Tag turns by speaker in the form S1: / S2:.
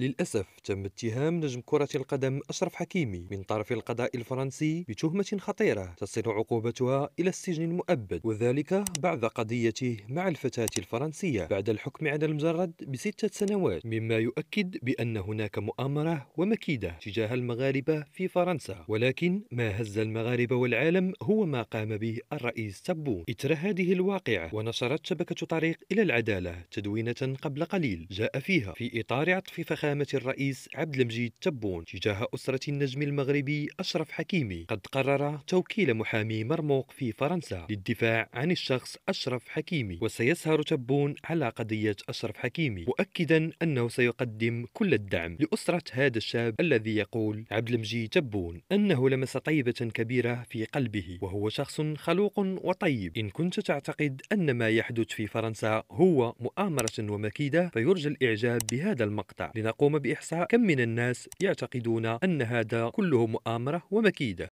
S1: للأسف تم اتهام نجم كرة القدم أشرف حكيمي من طرف القضاء الفرنسي بتهمة خطيرة تصل عقوبتها إلى السجن المؤبد وذلك بعد قضيته مع الفتاة الفرنسية بعد الحكم على المجرد بستة سنوات مما يؤكد بأن هناك مؤامرة ومكيدة تجاه المغاربة في فرنسا ولكن ما هز المغاربة والعالم هو ما قام به الرئيس تبو إثر هذه الواقعة ونشرت شبكة طريق إلى العدالة تدوينة قبل قليل جاء فيها في إطار عطف فخامة زعامة الرئيس عبد المجيد تبون تجاه أسرة النجم المغربي أشرف حكيمي قد قرر توكيل محامي مرموق في فرنسا للدفاع عن الشخص أشرف حكيمي وسيسهر تبون على قضية أشرف حكيمي مؤكدا أنه سيقدم كل الدعم لأسرة هذا الشاب الذي يقول عبد المجيد تبون أنه لمس طيبة كبيرة في قلبه وهو شخص خلوق وطيب إن كنت تعتقد أن ما يحدث في فرنسا هو مؤامرة ومكيدة فيرجى الإعجاب بهذا المقطع لنقول تقوم بإحصاء كم من الناس يعتقدون أن هذا كله مؤامرة ومكيدة